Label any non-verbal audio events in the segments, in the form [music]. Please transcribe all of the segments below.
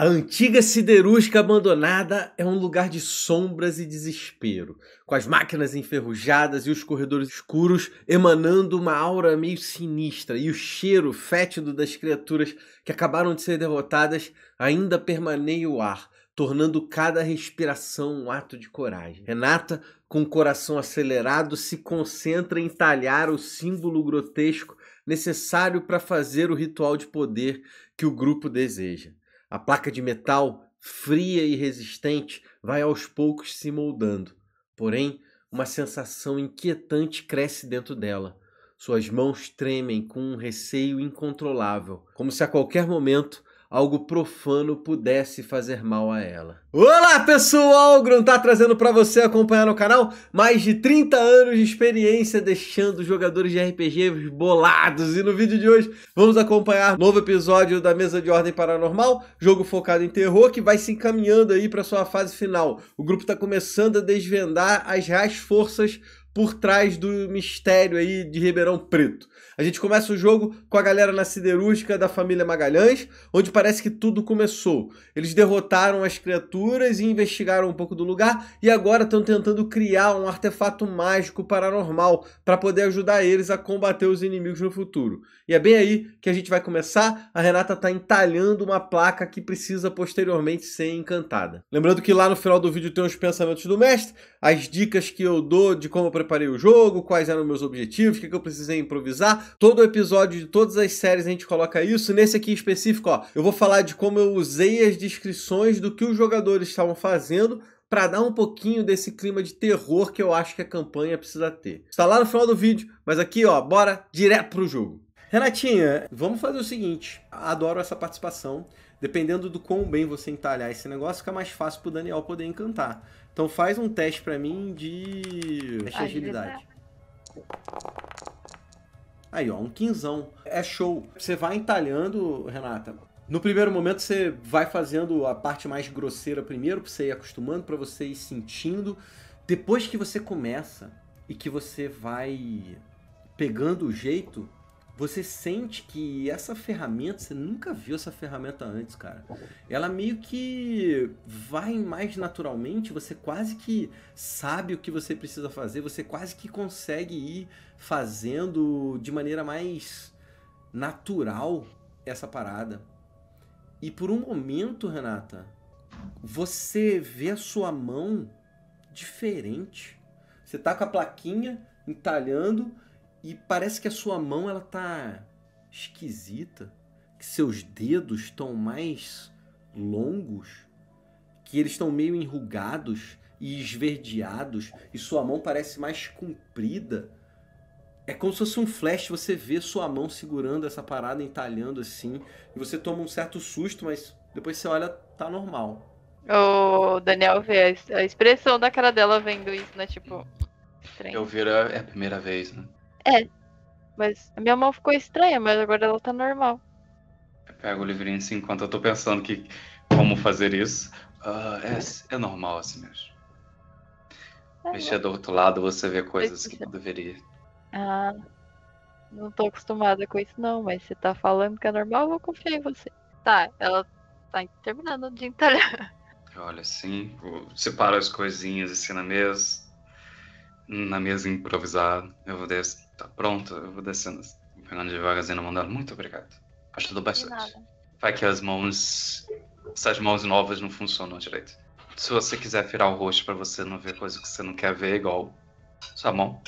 A antiga siderúrgica abandonada é um lugar de sombras e desespero, com as máquinas enferrujadas e os corredores escuros emanando uma aura meio sinistra e o cheiro fétido das criaturas que acabaram de ser derrotadas ainda permaneia o ar, tornando cada respiração um ato de coragem. Renata, com o coração acelerado, se concentra em talhar o símbolo grotesco necessário para fazer o ritual de poder que o grupo deseja. A placa de metal, fria e resistente, vai aos poucos se moldando. Porém, uma sensação inquietante cresce dentro dela. Suas mãos tremem com um receio incontrolável, como se a qualquer momento algo profano pudesse fazer mal a ela. Olá pessoal, Grun tá trazendo para você acompanhar no canal mais de 30 anos de experiência deixando jogadores de RPG bolados e no vídeo de hoje vamos acompanhar novo episódio da Mesa de Ordem Paranormal, jogo focado em terror que vai se encaminhando aí para sua fase final. O grupo tá começando a desvendar as reais forças por trás do mistério aí de Ribeirão Preto. A gente começa o jogo com a galera na siderúrgica da família Magalhães, onde parece que tudo começou. Eles derrotaram as criaturas e investigaram um pouco do lugar e agora estão tentando criar um artefato mágico paranormal para poder ajudar eles a combater os inimigos no futuro. E é bem aí que a gente vai começar. A Renata está entalhando uma placa que precisa posteriormente ser encantada. Lembrando que lá no final do vídeo tem os pensamentos do mestre, as dicas que eu dou de como preparar preparei o jogo, quais eram meus objetivos, o que, que eu precisei improvisar. Todo episódio de todas as séries a gente coloca isso. Nesse aqui específico, ó, eu vou falar de como eu usei as descrições do que os jogadores estavam fazendo para dar um pouquinho desse clima de terror que eu acho que a campanha precisa ter. Está lá no final do vídeo, mas aqui, ó, bora direto pro jogo. Renatinha, vamos fazer o seguinte. Adoro essa participação. Dependendo do quão bem você entalhar esse negócio, fica mais fácil pro Daniel poder encantar. Então faz um teste pra mim de agilidade. agilidade. Aí, ó, um quinzão. É show. Você vai entalhando, Renata. No primeiro momento você vai fazendo a parte mais grosseira primeiro, pra você ir acostumando, para você ir sentindo. Depois que você começa e que você vai pegando o jeito, você sente que essa ferramenta, você nunca viu essa ferramenta antes, cara. Ela meio que vai mais naturalmente, você quase que sabe o que você precisa fazer, você quase que consegue ir fazendo de maneira mais natural essa parada. E por um momento, Renata, você vê a sua mão diferente. Você tá com a plaquinha entalhando, e parece que a sua mão ela tá esquisita, que seus dedos estão mais longos, que eles estão meio enrugados e esverdeados, e sua mão parece mais comprida. É como se fosse um flash, você vê sua mão segurando essa parada, entalhando assim, e você toma um certo susto, mas depois você olha, tá normal. O Daniel vê a expressão da cara dela vendo isso, né? Tipo, estranho. Eu viro é a primeira vez, né? É. Mas a minha mão ficou estranha, mas agora ela tá normal. Pega pego o livrinho assim enquanto eu tô pensando que como fazer isso. Uh, é, é, normal assim mesmo. É Mexer do outro lado, você vê coisas que não é. deveria. Ah. Não tô acostumada com isso, não, mas você tá falando que é normal, eu vou confiar em você. Tá, ela tá terminando de entalhar. Olha assim, Separa as coisinhas assim na mesa. Na mesa improvisada. Eu vou descer Tá pronto, eu vou descendo. Vou pegando devagarzinho na mão Muito obrigado. acho tudo bastante. Vai que as mãos. Essas mãos novas não funcionam direito. Se você quiser virar o rosto para você não ver coisa que você não quer ver, igual sua mão.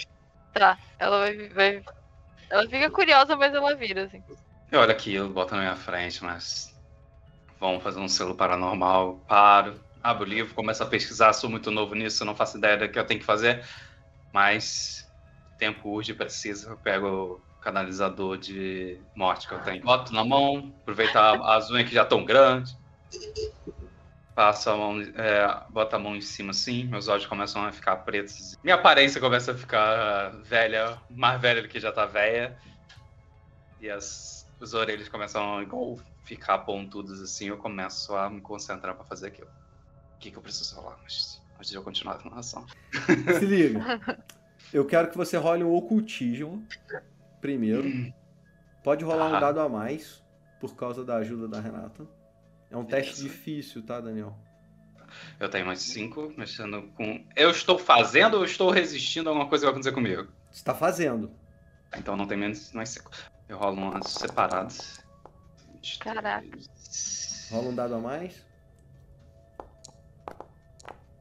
Tá, ela vai, vai. Ela fica curiosa, mas ela vira, assim. E olha aqui, eu boto na minha frente, mas. Vamos fazer um selo paranormal. Paro, abro o livro, começo a pesquisar. Sou muito novo nisso, não faço ideia do que eu tenho que fazer. Mas tempo urge precisa, eu pego o canalizador de morte que eu tenho. Boto na mão, aproveitar as unhas que já estão grandes. Passo a mão, é, boto a mão em cima assim, meus olhos começam a ficar pretos. Minha aparência começa a ficar velha, mais velha do que já tá velha. E as, as orelhas começam a igual, ficar pontudas assim, eu começo a me concentrar para fazer aquilo. O que, que eu preciso falar antes, antes de eu continuar a narração? Se liga. [laughs] Eu quero que você role um ocultismo primeiro. Hum. Pode rolar ah. um dado a mais por causa da ajuda da Renata. É um teste difícil, tá, Daniel? Eu tenho mais cinco, mexendo com. Eu estou fazendo ou estou resistindo a alguma coisa que vai acontecer comigo? Está fazendo. Então não tem menos mais é cinco. Eu rolo umas separadas. Caraca. Rola um dado a mais.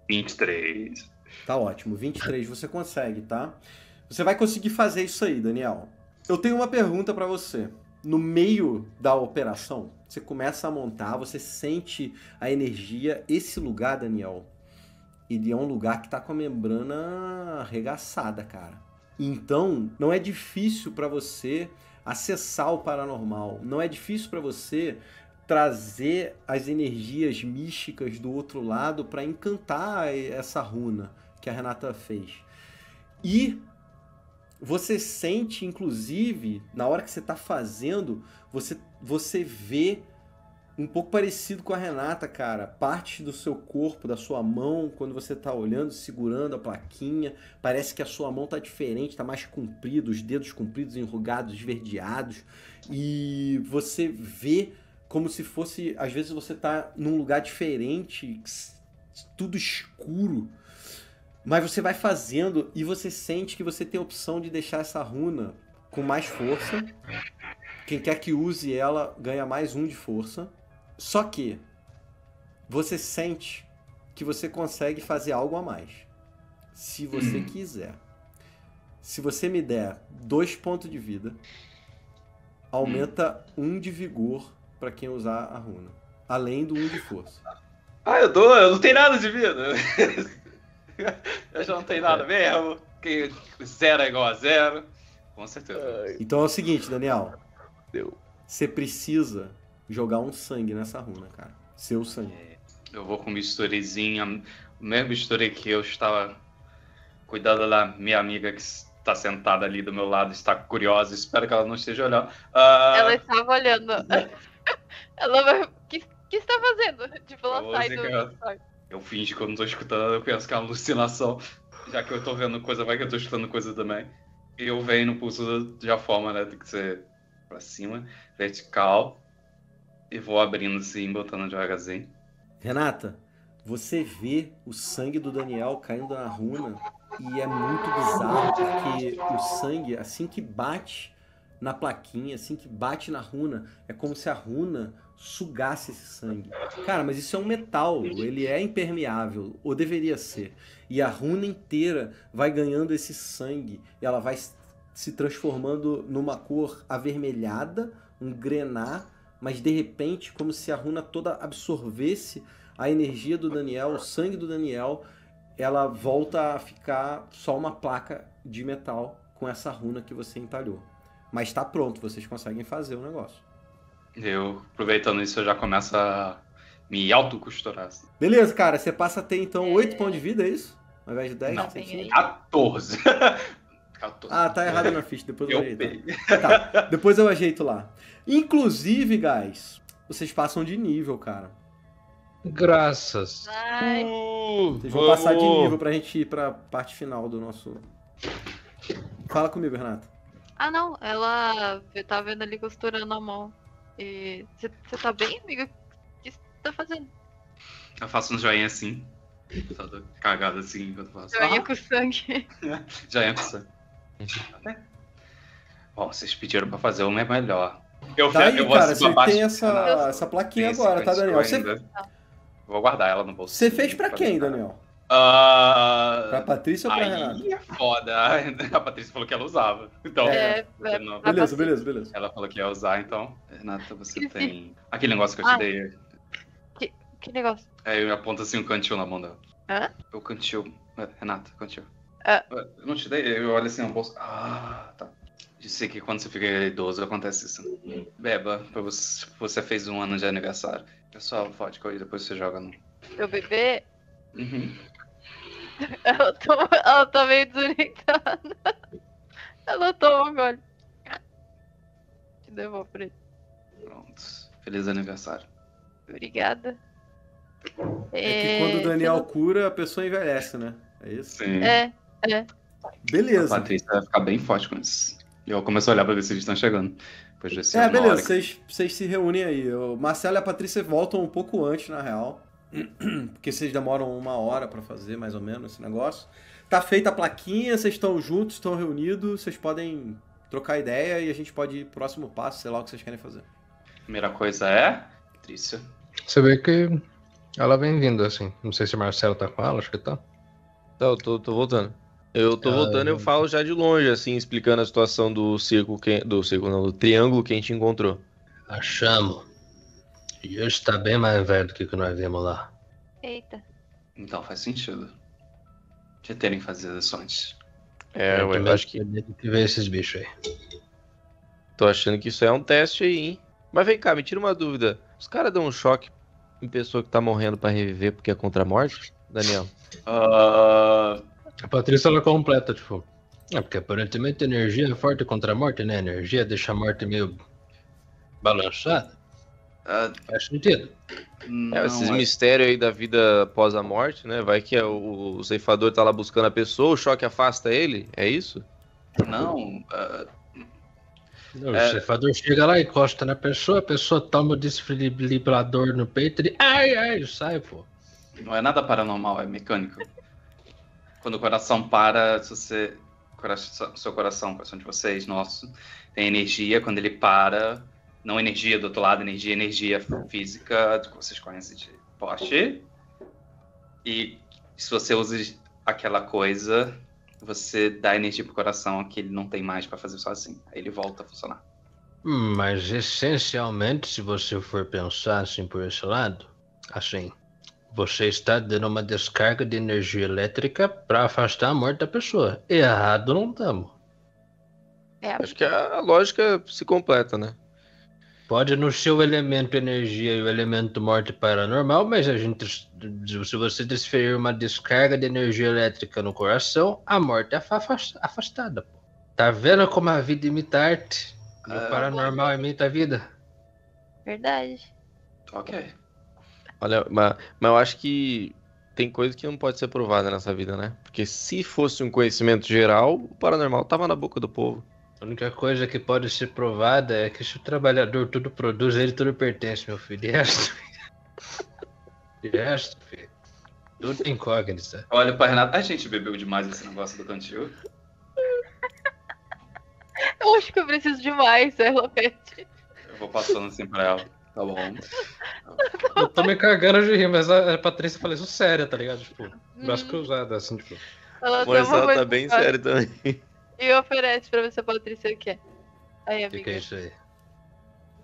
23. Tá ótimo. 23 você consegue, tá? Você vai conseguir fazer isso aí, Daniel. Eu tenho uma pergunta para você. No meio da operação, você começa a montar, você sente a energia. Esse lugar, Daniel, ele é um lugar que tá com a membrana arregaçada, cara. Então, não é difícil para você acessar o paranormal. Não é difícil para você trazer as energias místicas do outro lado para encantar essa runa que a Renata fez. E você sente, inclusive, na hora que você está fazendo, você, você vê um pouco parecido com a Renata, cara. Parte do seu corpo, da sua mão, quando você está olhando, segurando a plaquinha, parece que a sua mão está diferente, está mais comprida, os dedos compridos, enrugados, esverdeados. E você vê como se fosse, às vezes você está num lugar diferente, tudo escuro mas você vai fazendo e você sente que você tem a opção de deixar essa runa com mais força. Quem quer que use ela ganha mais um de força. Só que você sente que você consegue fazer algo a mais. Se você hum. quiser. Se você me der dois pontos de vida, aumenta hum. um de vigor para quem usar a runa. Além do um de força. Ah, eu dou, eu não tenho nada de vida eu [laughs] já não tenho nada mesmo. Que zero é igual a zero. Com certeza. Então é o seguinte, Daniel. Deu. Você precisa jogar um sangue nessa runa, cara. Seu sangue. Eu vou com misturezinha O mesmo misture que eu estava cuidado da minha amiga que está sentada ali do meu lado, está curiosa. Espero que ela não esteja olhando. Uh... Ela estava olhando. [laughs] ela vai. O que, que está fazendo? Tipo, ela sai do. Eu... Eu finge que eu não tô escutando, eu penso que é uma alucinação, já que eu tô vendo coisa, vai que eu tô escutando coisa também. E eu venho no pulso da forma, né? Tem que ser é pra cima, vertical. E vou abrindo assim, botando devagarzinho. Renata, você vê o sangue do Daniel caindo na runa e é muito bizarro porque o sangue, assim que bate na plaquinha, assim, que bate na runa. É como se a runa sugasse esse sangue. Cara, mas isso é um metal, ele é impermeável, ou deveria ser. E a runa inteira vai ganhando esse sangue, e ela vai se transformando numa cor avermelhada, um grená, mas de repente, como se a runa toda absorvesse a energia do Daniel, o sangue do Daniel, ela volta a ficar só uma placa de metal com essa runa que você entalhou mas está pronto, vocês conseguem fazer o negócio. Eu, aproveitando isso, eu já começo a me autocosturar. Assim. Beleza, cara, você passa a ter então 8 pontos de vida, é isso? Ao invés de 10? Não, tem 14. 14. Ah, tá errado na ficha, depois eu, eu ajeito. Tá, depois eu ajeito lá. Inclusive, guys, vocês passam de nível, cara. Graças. Uh, vocês vão passar de nível pra gente ir pra parte final do nosso. Fala comigo, Renato. Ah, não, ela tá vendo ali costurando a mão. E você tá bem, amiga? O que você tá fazendo? Eu faço um joinha assim. Toda cagada assim enquanto faço. Joinha ah. com sangue. [laughs] joinha com sangue. Bom, vocês pediram pra fazer uma é melhor. Eu, tá aí, eu vou cara, você abaixo. tem essa, ah, essa plaquinha agora, tá, Daniel? Você... Vou guardar ela no bolso. Você fez pra quem, Daniel? Uh, pra Patrícia ou pra aí Renata? É foda. [laughs] A Patrícia falou que ela usava. Então, é, é, é não... beleza, beleza, beleza. Ela falou que ia usar, então, Renata, você tem. Aquele negócio que eu te ah, dei. Que, que negócio? Aí é, eu aponto assim o um cantil na mão dela. Hã? O cantil. É, Renata, cantil. Ah. Eu não te dei, eu olho assim na bolsa. Ah, tá. Disse que quando você fica idoso acontece isso. Beba, você, você fez um ano de aniversário. É só vodka e depois você joga no. Eu beber? Uhum. Ela, toma, tá, ela tá meio desorientada. Ela toma um Te devolvo pra ele. Pronto. Feliz aniversário. Obrigada. É, que é, quando o Daniel cura, a pessoa envelhece, né? É isso? Sim. É, é. A Beleza. Patrícia vai ficar bem forte com isso. E eu começo a olhar pra ver se eles estão chegando. Depois desse É, beleza, que- vocês, vocês se reúnem aí. O Marcelo e a Patrícia voltam um pouco antes, na real. [clears throat] porque vocês demoram uma hora para fazer mais ou menos esse negócio. Tá feita a plaquinha, vocês estão juntos, estão reunidos, vocês podem trocar ideia e a gente pode ir pro próximo passo, sei lá o que vocês querem fazer. Primeira coisa é, Trícia. Você vê que ela vem vindo assim. Não sei se o Marcelo tá com ela, acho que tá. Tá, eu tô, tô voltando. Eu tô ah, voltando eu é. falo já de longe, assim, explicando a situação do circo, que... do circo não, do triângulo que a gente encontrou. Achamos. E hoje tá bem mais velho do que o que nós vimos lá. Eita. Então faz sentido. De terem fazer isso antes. É, eu, eu acho que. que ver esses bichos aí. Tô achando que isso é um teste aí, hein? Mas vem cá, me tira uma dúvida. Os caras dão um choque em pessoa que tá morrendo para reviver porque é contra a morte, Daniel? Uh... A Patrícia ela completa, tipo. É, porque aparentemente a energia é forte contra a morte, né? A energia deixa a morte meio balançada. Uh, Faz sentido. Não, é, esses mas... É. mistérios aí da vida após a morte, né? Vai que é o, o ceifador tá lá buscando a pessoa, o choque afasta ele, é isso? Não. Uh... não o cefador ceifador chega lá, e encosta na pessoa, a pessoa toma o desfibrilador no peito e ai, ai, sai, pô. Não é nada paranormal, é mecânico. Quando o coração para, se você. Coração, seu coração, o coração de vocês, nosso, tem energia, quando ele para, não energia do outro lado, energia, energia física, que vocês conhecem de poste. E se você usa aquela coisa, você dá energia pro coração que ele não tem mais para fazer sozinho. Aí ele volta a funcionar. Mas essencialmente, se você for pensar assim por esse lado, assim, você está dando uma descarga de energia elétrica para afastar a morte da pessoa. Errado não estamos. É. Acho que é a lógica se completa, né? Pode no seu elemento energia e o elemento morte paranormal, mas a gente, se você transferir uma descarga de energia elétrica no coração, a morte é afastada. Pô. Tá vendo como a vida imita arte? ah, o paranormal imita a vida? Verdade. Ok. Olha, mas, mas eu acho que tem coisa que não pode ser provada nessa vida, né? Porque se fosse um conhecimento geral, o paranormal tava na boca do povo. A única coisa que pode ser provada é que se o trabalhador tudo produz, ele tudo pertence, meu filho. De resto, [laughs] de resto filho. Tudo incógnita. Olha pra Renata. A gente bebeu demais esse negócio do cantil. [laughs] Eu acho que eu preciso demais, ela Lopete? Eu vou passando assim pra ela. Tá bom. Eu tô me cagando de rir, mas a Patrícia falou isso sério, tá ligado? Tipo, braço hum. cruzado, assim, tipo. Ela mas ela tá bem séria também. E oferece pra você, Patrícia, o que é. Aí, amiga. O que, é isso aí?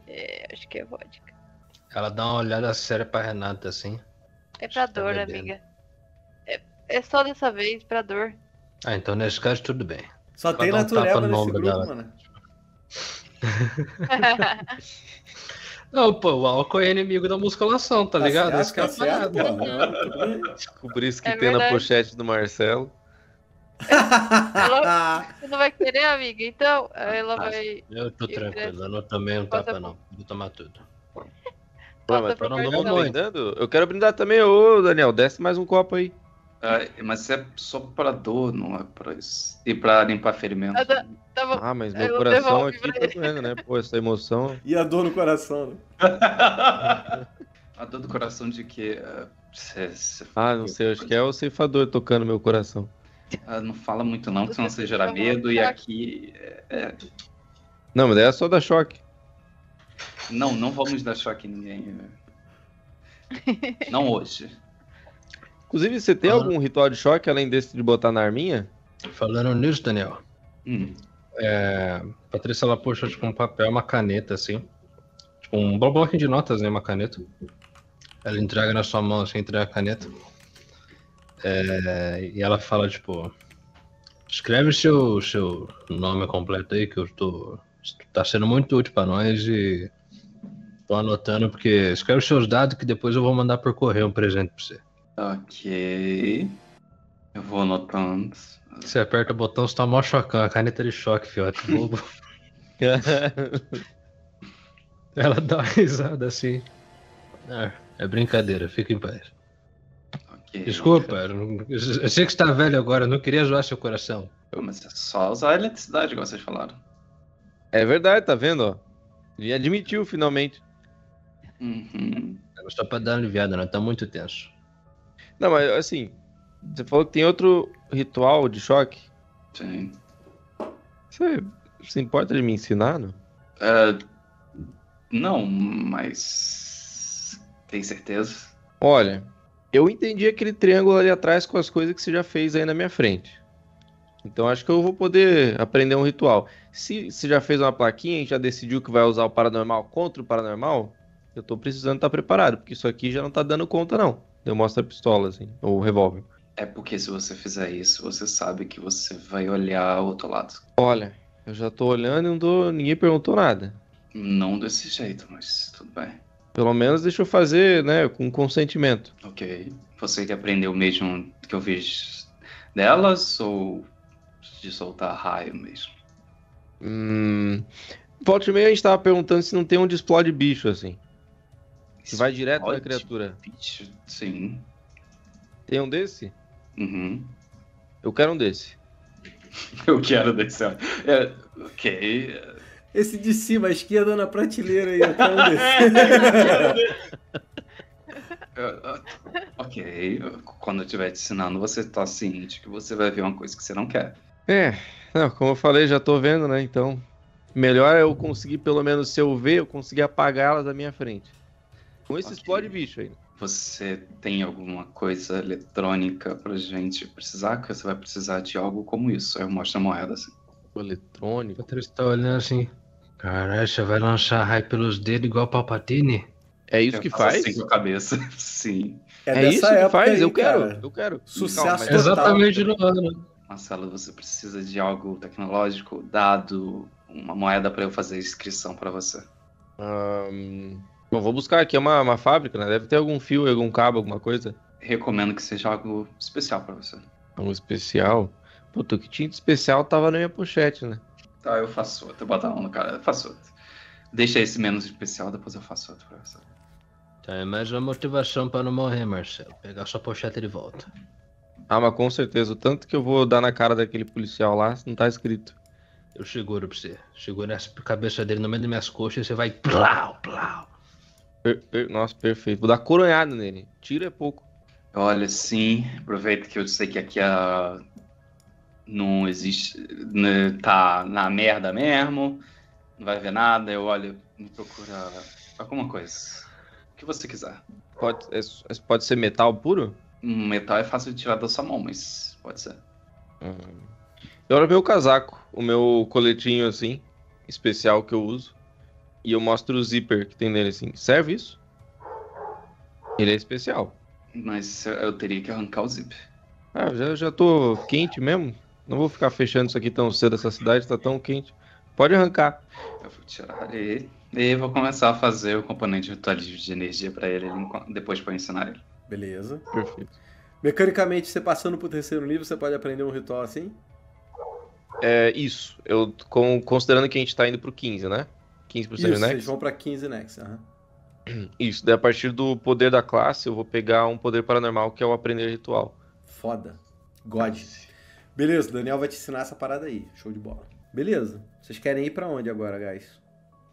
É, acho que é vodka. Ela dá uma olhada séria pra Renata, assim. É pra tá dor, tá amiga. É, é só dessa vez, pra dor. Ah, então nesse caso tudo bem. Só tem um natureba nesse grupo, dela. mano. [laughs] Não, pô, o álcool é inimigo da musculação, tá, tá ligado? Certo, Esse é a tá parada. Por isso que é tem verdade. na pochete do Marcelo ela, [laughs] você não vai querer, amiga? Então, ela ah, vai. Eu tô tranquilo, não também não tapa, não. Vou tomar tudo. Pô, mas tá não, brindando? Eu quero brindar também, ô Daniel, desce mais um copo aí. Ah, mas é só pra dor, não é pra isso. E pra limpar ferimento. Ah, tá, tá bom. ah mas meu eu coração aqui tá doendo, né? Pô, essa emoção. E a dor no coração, né? [laughs] a dor do coração de que. É, ah, não sei, acho que é o ceifador tocando meu coração. Ela ah, não fala muito não, senão você gera medo e aqui... É, é... Não, mas daí é só dar choque. Não, não vamos dar choque em ninguém. Né? [laughs] não hoje. Inclusive, você tem Falando... algum ritual de choque além desse de botar na arminha? Falando nisso, Daniel. Hum. É, Patrícia, ela puxa tipo um papel, uma caneta assim. Tipo um bloco de notas, né? Uma caneta. Ela entrega na sua mão, assim, entrega a caneta. É, e ela fala, tipo, escreve seu, seu nome completo aí, que eu tô. Tá sendo muito útil pra nós e tô anotando, porque escreve seus dados que depois eu vou mandar por correio um presente pra você. Ok. Eu vou anotando. Você aperta o botão, você tá mó chocão, a caneta de choque, fiote, é bobo. [laughs] Ela dá uma risada assim. é, é brincadeira, fica em paz. Desculpa, eu sei que você tá velho agora, não queria zoar seu coração. Mas é só usar a eletricidade, como vocês falaram. É verdade, tá vendo? E Ele admitiu finalmente. Uhum. É, só pra dar uma aliviada, né? Tá muito tenso. Não, mas assim, você falou que tem outro ritual de choque? Sim. Você se importa de me ensinar, não? Uh, não, mas. Tem certeza? Olha, eu entendi aquele triângulo ali atrás com as coisas que você já fez aí na minha frente. Então acho que eu vou poder aprender um ritual. Se você já fez uma plaquinha e já decidiu que vai usar o paranormal contra o paranormal, eu tô precisando estar tá preparado, porque isso aqui já não tá dando conta, não. Eu mostro a pistola, assim, ou o revólver. É porque se você fizer isso, você sabe que você vai olhar o outro lado. Olha, eu já tô olhando e não tô... ninguém perguntou nada. Não desse jeito, mas tudo bem. Pelo menos deixa eu fazer, né, com consentimento. Ok. Você que aprendeu mesmo que eu fiz delas ou de soltar raio mesmo? Hum. Volte meio a gente tava perguntando se não tem onde explode bicho, assim. Que vai direto na criatura. Bicho, sim. Tem um desse? Uhum. Eu quero um desse. [laughs] eu quero desse. É, ok. Esse de cima, à esquerda na prateleira aí. até quero desse. ok, quando eu estiver te ensinando, você está ciente que você vai ver uma coisa que você não quer. É, não, como eu falei, já estou vendo, né? Então, melhor é eu conseguir, pelo menos se eu ver, eu conseguir apagá-la da minha frente. Com esse okay. explode bicho aí. Você tem alguma coisa eletrônica pra gente precisar? Que você vai precisar de algo como isso. Aí eu mostro a moeda assim. Eletrônico? O Patrício tá olhando assim. Caralho, você vai lançar raio pelos dedos igual Palpatine? É isso eu que faz? Assim com a cabeça, [laughs] sim. É, é isso que faz? Aí, eu quero, eu quero. Sucesso total. Exatamente no ano. Marcelo, você precisa de algo tecnológico, dado, uma moeda para eu fazer a inscrição para você. bom, vou buscar aqui é uma, uma fábrica, né? Deve ter algum fio, algum cabo, alguma coisa. Recomendo que seja algo especial para você. Algo especial? Puta, o que tinha de especial tava na minha pochete, né? Tá, eu faço outro. Bota um no cara, eu faço outro. Deixa esse menos especial, depois eu faço outro pra você. Tá, é mais uma motivação pra não morrer, Marcelo. Pegar sua pocheta de volta. Ah, mas com certeza. O tanto que eu vou dar na cara daquele policial lá, não tá escrito. Eu seguro pra você. Seguro a cabeça dele no meio das minhas coxas e você vai. Plau, plau. Per per Nossa, perfeito. Vou dar coronhada nele. tira é pouco. Olha, sim. Aproveita que eu sei que aqui a não existe. Né, tá na merda mesmo, não vai ver nada, eu olho, me procura alguma coisa. O que você quiser. Pode, é, é, pode ser metal puro? Hum, metal é fácil de tirar da sua mão, mas pode ser. Uhum. Eu olho meu casaco, o meu coletinho assim, especial que eu uso. E eu mostro o zíper que tem nele assim. Serve isso? Ele é especial. Mas eu teria que arrancar o zíper. Ah, já, já tô quente mesmo? Não vou ficar fechando isso aqui tão cedo, essa cidade tá tão quente. Pode arrancar. Eu vou tirar ele e vou começar a fazer o componente vitalismo de energia para ele depois para ensinar ele. Beleza. Perfeito. Mecanicamente, você passando pro terceiro nível, você pode aprender um ritual assim? É isso. Eu com, considerando que a gente tá indo pro 15, né? 15% isso, Next. Vocês vão para 15 Next, aham. Uhum. [clears throat] Isso, daí a partir do poder da classe, eu vou pegar um poder paranormal que é o aprender ritual. Foda. God. Beleza, o Daniel vai te ensinar essa parada aí. Show de bola. Beleza. Vocês querem ir para onde agora, guys?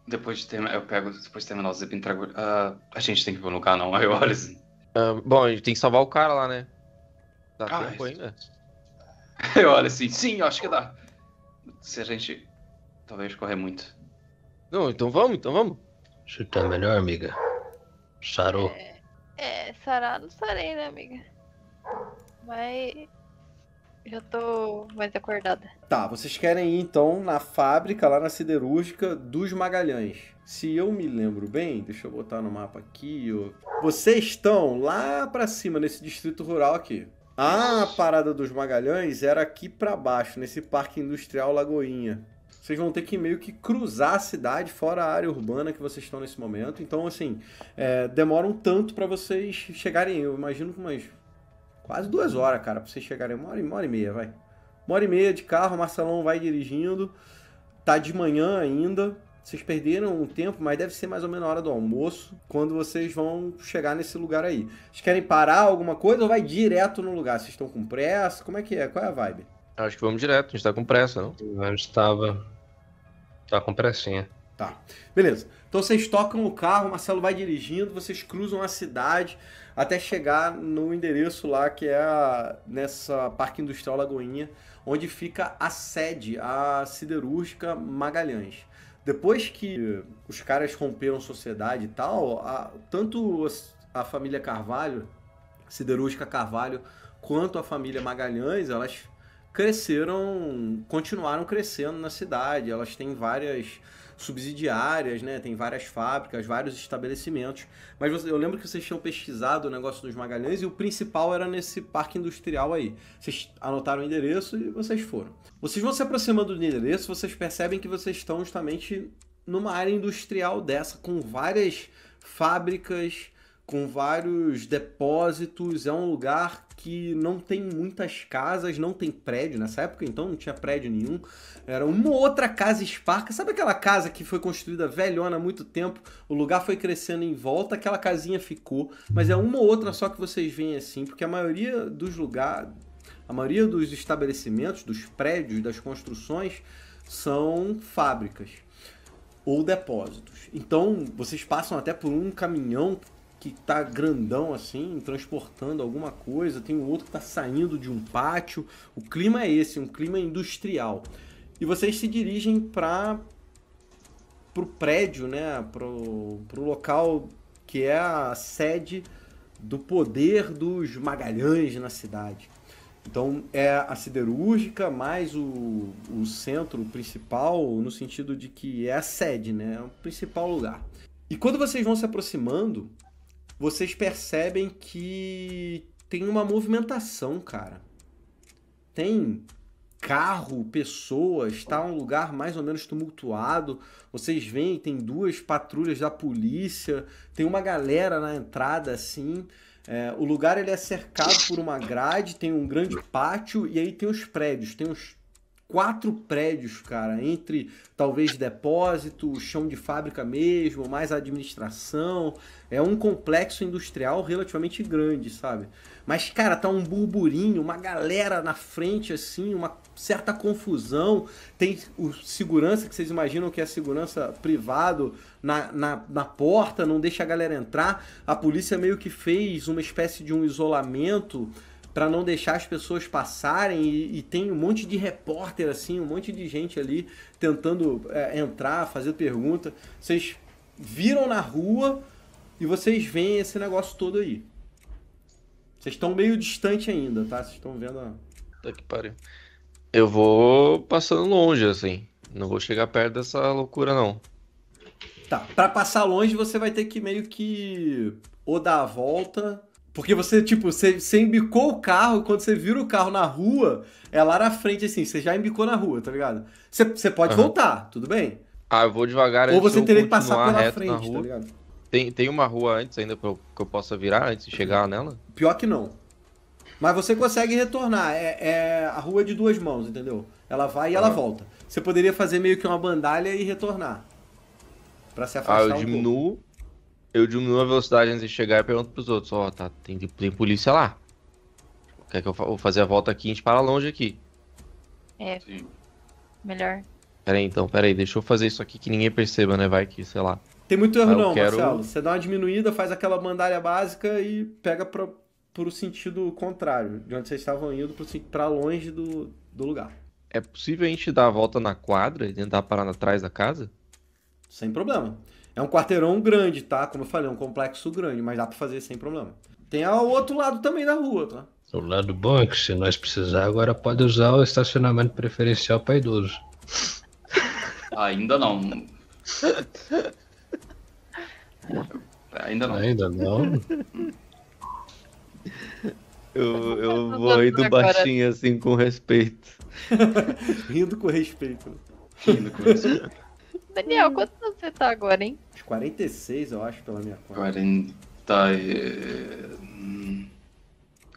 Depois de terminar, eu pego, depois de terminar o Zip entrego. Uh, a gente tem que ir pro lugar, não. Aí Uh, bom, a gente tem que salvar o cara lá, né? Dá ah, tempo ainda? [laughs] Eu olho assim, sim, acho que dá. Se a gente. Talvez correr muito. Não, então vamos, então vamos. Chuta tá melhor, amiga. Sarou. É, é sarar não sarei, né, amiga? Mas já tô mais acordada. Tá, vocês querem ir então na fábrica, lá na siderúrgica dos Magalhães. Se eu me lembro bem, deixa eu botar no mapa aqui. Ó. Vocês estão lá pra cima, nesse distrito rural aqui. A parada dos Magalhães era aqui para baixo, nesse parque industrial Lagoinha. Vocês vão ter que meio que cruzar a cidade fora a área urbana que vocês estão nesse momento. Então, assim, é, demora um tanto para vocês chegarem. Eu imagino que umas quase duas horas, cara, pra vocês chegarem. Uma hora, uma hora e meia, vai. Uma hora e meia de carro, Marcelão vai dirigindo. Tá de manhã ainda. Vocês perderam um tempo, mas deve ser mais ou menos a hora do almoço, quando vocês vão chegar nesse lugar aí. Vocês querem parar alguma coisa ou vai direto no lugar? Vocês estão com pressa? Como é que é? Qual é a vibe? Acho que vamos direto, a gente tá com pressa, não? A gente tava. Tá com pressinha. Tá. Beleza. Então vocês tocam o carro, o Marcelo vai dirigindo, vocês cruzam a cidade até chegar no endereço lá que é a, nessa Parque Industrial Lagoinha, onde fica a sede, a siderúrgica Magalhães. Depois que os caras romperam sociedade e tal, a, tanto a família Carvalho, siderúrgica Carvalho, quanto a família Magalhães, elas cresceram, continuaram crescendo na cidade. Elas têm várias subsidiárias, né? Tem várias fábricas, vários estabelecimentos. Mas você, eu lembro que vocês tinham pesquisado o negócio dos Magalhães e o principal era nesse parque industrial aí. Vocês anotaram o endereço e vocês foram. Vocês vão se aproximando do endereço, vocês percebem que vocês estão justamente numa área industrial dessa, com várias fábricas, com vários depósitos. É um lugar que não tem muitas casas, não tem prédio nessa época, então não tinha prédio nenhum. Era uma outra casa esparca. Sabe aquela casa que foi construída velhona há muito tempo? O lugar foi crescendo em volta, aquela casinha ficou, mas é uma ou outra só que vocês veem assim, porque a maioria dos lugares, a maioria dos estabelecimentos, dos prédios, das construções são fábricas ou depósitos. Então, vocês passam até por um caminhão que está grandão assim, transportando alguma coisa, tem um outro que está saindo de um pátio. O clima é esse, um clima industrial. E vocês se dirigem para o prédio, né, para o local que é a sede do poder dos Magalhães na cidade. Então é a siderúrgica mais o, o centro principal, no sentido de que é a sede, né, é o principal lugar. E quando vocês vão se aproximando, vocês percebem que tem uma movimentação, cara. Tem carro, pessoas, está um lugar mais ou menos tumultuado. Vocês veem, tem duas patrulhas da polícia, tem uma galera na entrada assim. É, o lugar ele é cercado por uma grade, tem um grande pátio e aí tem os prédios, tem os quatro prédios, cara, entre talvez depósito, chão de fábrica mesmo, mais administração. É um complexo industrial relativamente grande, sabe? Mas, cara, tá um burburinho, uma galera na frente, assim, uma certa confusão. Tem o segurança, que vocês imaginam que é segurança privado, na, na, na porta, não deixa a galera entrar. A polícia meio que fez uma espécie de um isolamento para não deixar as pessoas passarem e, e, tem um monte de repórter assim, um monte de gente ali tentando é, entrar, fazer pergunta. Vocês viram na rua e vocês veem esse negócio todo aí. Vocês estão meio distante ainda, tá? Vocês estão vendo a... Tá que pariu. Eu vou passando longe, assim. Não vou chegar perto dessa loucura, não. Tá, pra passar longe você vai ter que meio que ou dar a volta porque você, tipo, você, você embicou o carro, quando você vira o carro na rua, é lá na frente, assim, você já embicou na rua, tá ligado? Você, você pode uhum. voltar, tudo bem. Ah, eu vou devagar Ou você teria que passar pela frente, tá ligado? Tem, tem uma rua antes ainda que eu, que eu possa virar antes de chegar nela? Pior que não. Mas você consegue retornar. É, é a rua é de duas mãos, entendeu? Ela vai e ah. ela volta. Você poderia fazer meio que uma bandalha e retornar. para se afastar. Ah, eu um diminuo. Pouco eu diminuo a velocidade antes de chegar e pergunto pros outros, ó, oh, tá, tem, tem polícia lá. Quer que eu fa vou fazer a volta aqui e a gente para longe aqui. É. Sim. Melhor. Pera aí, então, pera aí, deixa eu fazer isso aqui que ninguém perceba, né? Vai que, sei lá. Tem muito erro não, quero... Marcelo. Você dá uma diminuída, faz aquela bandalha básica e pega pra, pro sentido contrário, de onde vocês estavam indo, para pra longe do, do lugar. É possível a gente dar a volta na quadra e tentar parar atrás da casa? Sem problema. É um quarteirão grande, tá? Como eu falei, é um complexo grande, mas dá para fazer sem problema. Tem o outro lado também da rua, tá? O lado bom é que se nós precisar, agora pode usar o estacionamento preferencial para idoso. [laughs] Ainda não. Ainda não. Ainda não. Eu, eu tá vou indo baixinho assim com respeito. [laughs] Rindo com respeito. Rindo com respeito. Daniel, quanto você tá agora, hein? 46, eu acho, pela minha conta. 40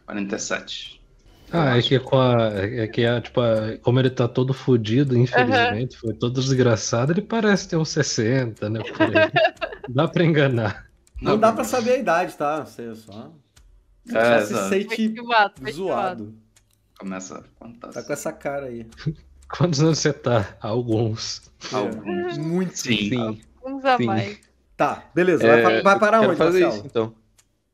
47. Hum, ah, é que com a. É que a, tipo, a, como ele tá todo fodido, infelizmente, uhum. foi todo desgraçado, ele parece ter uns 60, né? dá pra enganar. Não, Não dá pra saber a idade, tá? sei só. Você é, só se é, sente zoado. Começa a contar. Tá com assim. essa cara aí. Quantos anos você tá? Alguns. É. Alguns. Muito sim. Alguns a mais. Tá, beleza. É, vai, parar onde, fazer Isso, então.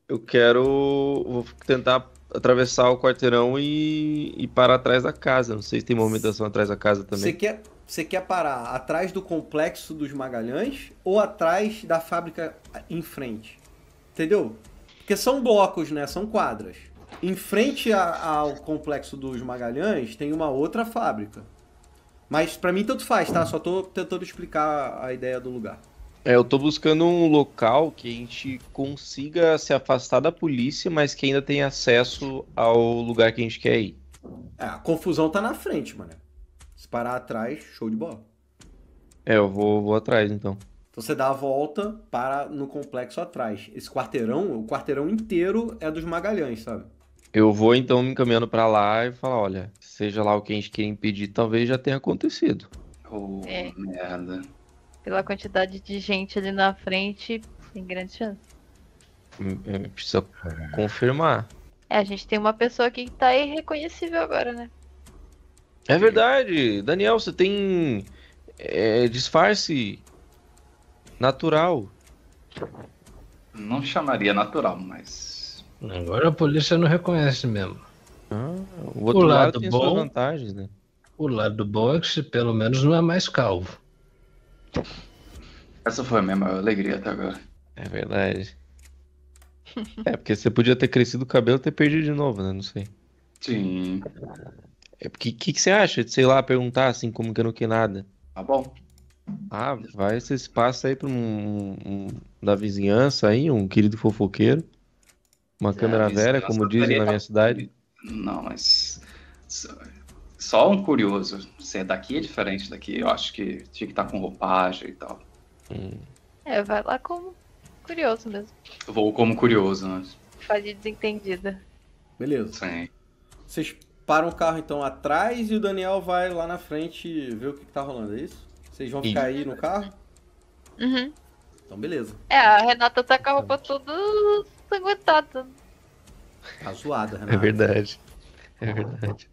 Eu quero. Vou tentar atravessar o quarteirão e, e parar atrás da casa. Não sei se tem movimentação atrás da casa também. Você quer, você quer parar atrás do complexo dos Magalhães ou atrás da fábrica em frente? Entendeu? Porque são blocos, né? São quadras. Em frente a, ao complexo dos Magalhães tem uma outra fábrica. Mas para mim tanto faz, tá? Só tô tentando explicar a ideia do lugar. É, eu tô buscando um local que a gente consiga se afastar da polícia, mas que ainda tenha acesso ao lugar que a gente quer ir. É, a confusão tá na frente, mano. Se parar atrás, show de bola. É, eu vou, vou atrás então. Então você dá a volta para no complexo atrás. Esse quarteirão, o quarteirão inteiro é dos Magalhães, sabe? Eu vou então me encaminhando para lá e falar: olha, seja lá o que a gente quer impedir, talvez já tenha acontecido. Oh, é. merda. Pela quantidade de gente ali na frente, tem grande chance. Hum, é, precisa confirmar. É, a gente tem uma pessoa aqui que tá irreconhecível agora, né? É verdade! Daniel, você tem é, disfarce natural. Não chamaria natural, mas Agora a polícia não reconhece mesmo. Ah, o outro o lado, lado tem bom, vantagens, né? O lado bom é que pelo menos não é mais calvo. Essa foi a minha maior alegria até agora. É verdade. é, porque você podia ter crescido o cabelo e ter perdido de novo, né? Não sei. Sim. É porque o que, que, você acha de, sei lá, perguntar assim, como que eu não quer nada? Tá bom. Ah, vai esse espaço aí para um, um, da vizinhança aí, um querido fofoqueiro. Uma é, câmera velha, como dizem na minha cidade. Não, mas. Só um curioso. Se é daqui é diferente daqui, eu acho que tinha que estar com roupagem e tal. Hum. É, vai lá como curioso mesmo. Vou como curioso, né? Fazer desentendida. Beleza. Sim. Vocês param o carro então atrás e o Daniel vai lá na frente ver o que, que tá rolando, é isso? Vocês vão ficar aí no carro? Uhum. Então beleza. É, a Renata tá com a roupa toda ensanguentada. Tá zoado, Renato. É verdade. É verdade.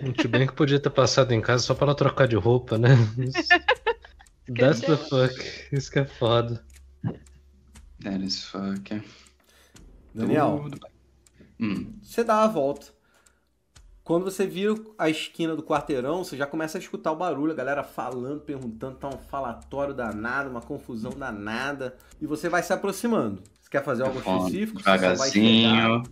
Muito bem que podia ter passado em casa só pra ela trocar de roupa, né? [laughs] That's the fuck. Isso que é foda. That is fuck. Daniel, hum. você dá a volta. Quando você vira a esquina do quarteirão, você já começa a escutar o barulho, a galera falando, perguntando, tá um falatório danado, uma confusão danada. E você vai se aproximando. Você quer fazer algo específico? Devagarzinho.